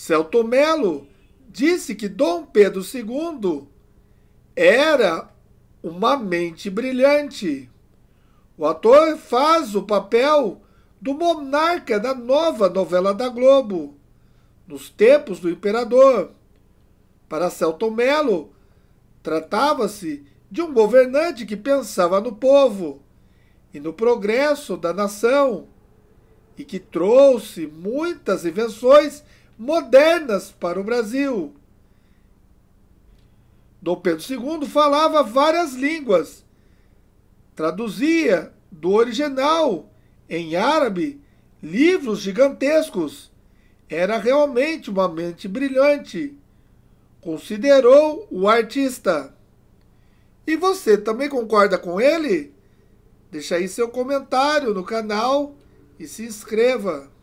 Celto Melo disse que Dom Pedro II era uma mente brilhante. O ator faz o papel do monarca da nova novela da Globo, nos tempos do imperador. Para Celton Mello, tratava-se de um governante que pensava no povo e no progresso da nação e que trouxe muitas invenções modernas para o Brasil. Dom Pedro II falava várias línguas, traduzia do original em árabe livros gigantescos. Era realmente uma mente brilhante, considerou o artista. E você também concorda com ele? Deixe aí seu comentário no canal e se inscreva.